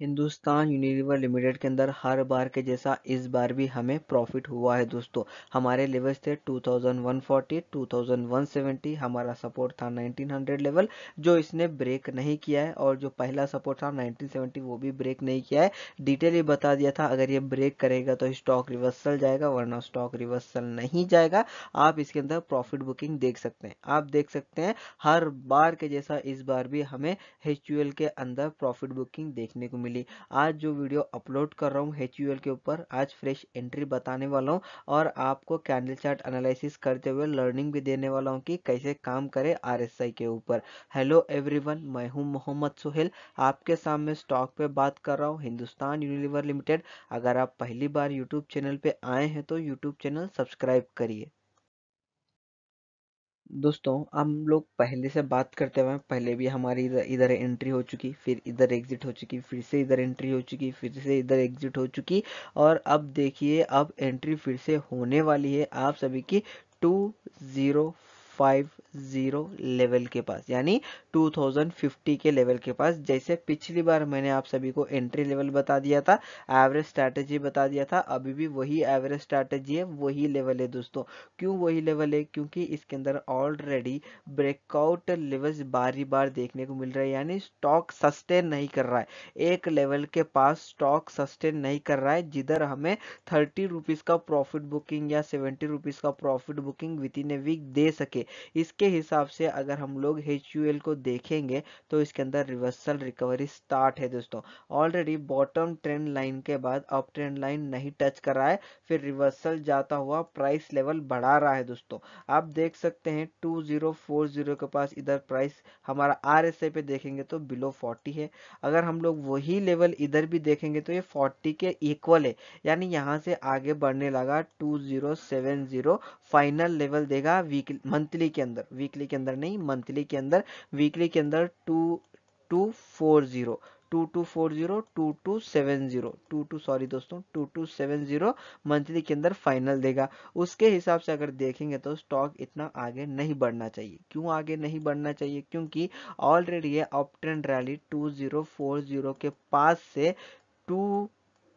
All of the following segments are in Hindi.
हिंदुस्तान यूनिलीवर लिमिटेड के अंदर हर बार के जैसा इस बार भी हमें प्रॉफिट हुआ है दोस्तों हमारे लेवल्स थे 2140 2170 हमारा सपोर्ट था 1900 लेवल जो इसने ब्रेक नहीं किया है और जो पहला सपोर्ट था 1970 वो भी ब्रेक नहीं किया है डिटेल ही बता दिया था अगर ये ब्रेक करेगा तो स्टॉक रिवर्सल जाएगा वरना स्टॉक रिवर्सल नहीं जाएगा आप इसके अंदर प्रॉफिट बुकिंग देख सकते हैं आप देख सकते हैं हर बार के जैसा इस बार भी हमें एच के अंदर प्रॉफिट बुकिंग देखने को मिली मिली आज जो वीडियो अपलोड कर रहा हूँ एच के ऊपर आज फ्रेश एंट्री बताने वाला हूँ और आपको कैंडल चार्ट एनालिसिस करते हुए लर्निंग भी देने वाला हूँ कि कैसे काम करे आर के ऊपर हेलो एवरीवन मैं हूँ मोहम्मद सुहेल आपके सामने स्टॉक पे बात कर रहा हूँ हिंदुस्तान यूनिलीवर लिमिटेड अगर आप पहली बार यूट्यूब चैनल पे आए हैं तो यूट्यूब चैनल सब्सक्राइब करिए दोस्तों हम लोग पहले से बात करते हुए पहले भी हमारी इधर एंट्री हो चुकी फिर इधर एग्जिट हो चुकी फिर से इधर एंट्री हो चुकी फिर से इधर एग्जिट हो चुकी और अब देखिए अब एंट्री फिर से होने वाली है आप सभी की टू जीरो 2050 लेवल के पास यानी 2050 के लेवल के पास जैसे पिछली बार मैंने आप सभी को एंट्री लेवल बता दिया था एवरेज स्ट्रैटेजी बता दिया था अभी भी वही एवरेज स्ट्रैटेजी है वही लेवल है दोस्तों क्यों वही लेवल है क्योंकि इसके अंदर ऑलरेडी ब्रेकआउट लेवल्स बारी बार देखने को मिल रहा है यानी स्टॉक सस्टेन नहीं कर रहा है एक लेवल के पास स्टॉक सस्टेन नहीं कर रहा है जिधर हमें थर्टी रुपीज का प्रॉफिट बुकिंग या सेवेंटी रुपीज का profit booking within a week दे सके इसके हिसाब से अगर हम लोग एच को देखेंगे तो इसके अंदर रिवर्सल रिकवरी स्टार्ट है दोस्तों ऑलरेडी बॉटम ट्रेंड लाइन के बाद अप ट्रेंड लाइन नहीं टच कर रहा है फिर रिवर्सल जाता हुआ प्राइस लेवल बढ़ा रहा है दोस्तों आप देख सकते हैं 2040 के पास इधर प्राइस हमारा आर पे देखेंगे तो बिलो 40 है अगर हम लोग वही लेवल इधर भी देखेंगे तो ये 40 के इक्वल है यानी यहाँ से आगे बढ़ने लगा 2070 फाइनल लेवल देगा वीकली मंथली वीकली के अंदर वीकली के अंदर नहीं मंथली के अंदर वीकली के अंदर two two four zero two two four zero two two seven zero two two sorry दोस्तों two two seven zero monthly के अंदर फाइनल देगा उसके हिसाब से अगर देखेंगे तो स्टॉक इतना आगे नहीं बढ़ना चाहिए क्यों आगे नहीं बढ़ना चाहिए क्योंकि ऑलरेडी ये uptrend rally two zero four zero के पास से टू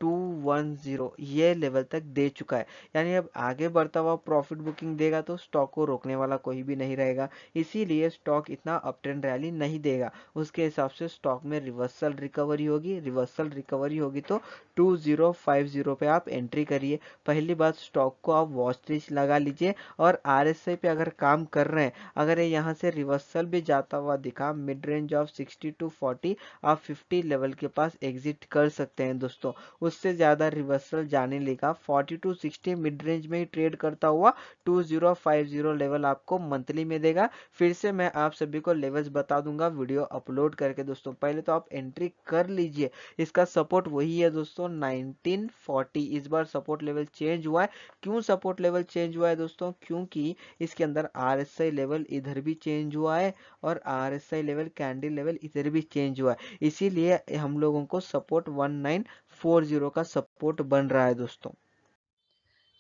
210 ये लेवल तक दे चुका है यानी अब आगे बढ़ता हुआ प्रॉफिट बुकिंग देगा तो स्टॉक को रोकने वाला कोई भी नहीं रहेगा इसीलिए स्टॉक इतना अप ट्रेंड रैली नहीं देगा उसके हिसाब से स्टॉक में रिवर्सल रिकवरी होगी रिवर्सल रिकवरी होगी तो 2050 पे आप एंट्री करिए पहली बात स्टॉक को आप वॉच लिस्ट लगा लीजिए और आई पे अगर काम कर रहे हैं अगर ये यहाँ से रिवर्सल भी जाता हुआ दिखा मिड रेंज ऑफ 60 टू 40 आप 50 लेवल के पास एग्जिट कर सकते हैं दोस्तों उससे ज़्यादा रिवर्सल जाने लेगा 40 टू 60 मिड रेंज में ही ट्रेड करता हुआ 2050 लेवल आपको मंथली में देगा फिर से मैं आप सभी को लेवल्स बता दूंगा वीडियो अपलोड करके दोस्तों पहले तो आप एंट्री कर लीजिए इसका सपोर्ट वही है दोस्तों दोस्तों 1940 इस बार सपोर्ट लेवल चेंज हुआ है क्यों सपोर्ट लेवल चेंज हुआ है दोस्तों क्योंकि इसके अंदर आर लेवल इधर भी चेंज हुआ है और आर लेवल कैंडल लेवल इधर भी चेंज हुआ है इसीलिए हम लोगों को सपोर्ट 1940 का सपोर्ट बन रहा है दोस्तों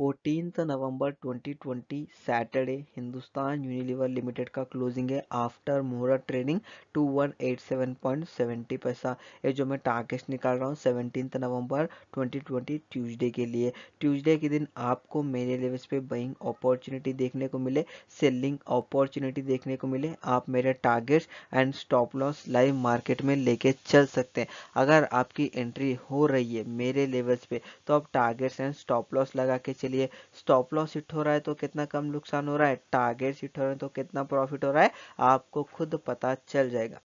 fourteen November 2020 Saturday Hindustan Unilever limited का क्लोजिंग है आफ्टर मोहरा ट्रेडिंग 2187.70 पैसा ये जो मैं टारगेट निकाल रहा हूँ सेवनटीन नवंबर 2020 ट्यूसडे के लिए ट्यूसडे के दिन आपको मेरे लेवल्स पे बाइंग अपॉर्चुनिटी देखने को मिले सेलिंग अपॉर्चुनिटी देखने को मिले आप मेरे targets and stop loss live market में लेके चल सकते हैं अगर आपकी एंट्री हो रही है मेरे लेवल्स पे तो आप टारगेट्स एंड स्टॉप लॉस लगा के चले लिए स्टॉप लॉस हिट हो रहा है तो कितना कम नुकसान हो रहा है टारगेट हिट हो रहे हैं तो कितना प्रॉफिट हो रहा है आपको खुद पता चल जाएगा